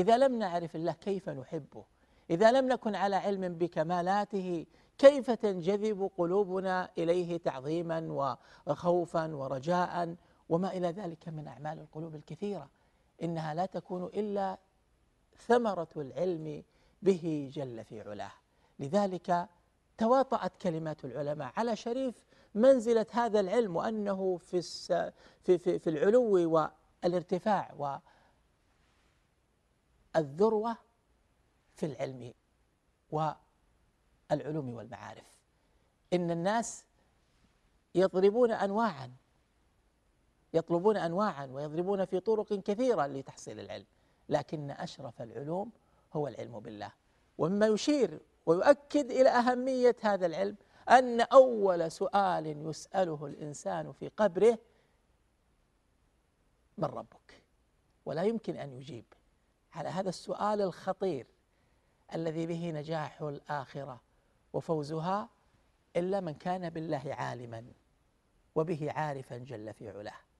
إذا لم نعرف الله كيف نحبه إذا لم نكن على علم بكمالاته كيف تنجذب قلوبنا إليه تعظيما وخوفا ورجاء وما إلى ذلك من أعمال القلوب الكثيرة إنها لا تكون إلا ثمرة العلم به جل في علاه لذلك تواطأت كلمات العلماء على شريف منزلة هذا العلم وأنه في في في العلو والارتفاع الذروة في العلم والعلوم والمعارف إن الناس يضربون أنواعا يطلبون أنواعا ويضربون في طرق كثيرة لتحصيل العلم لكن أشرف العلوم هو العلم بالله ومما يشير ويؤكد إلى أهمية هذا العلم أن أول سؤال يسأله الإنسان في قبره من ربك ولا يمكن أن يجيب على هذا السؤال الخطير الذي به نجاح الاخره وفوزها الا من كان بالله عالما وبه عارفا جل في علاه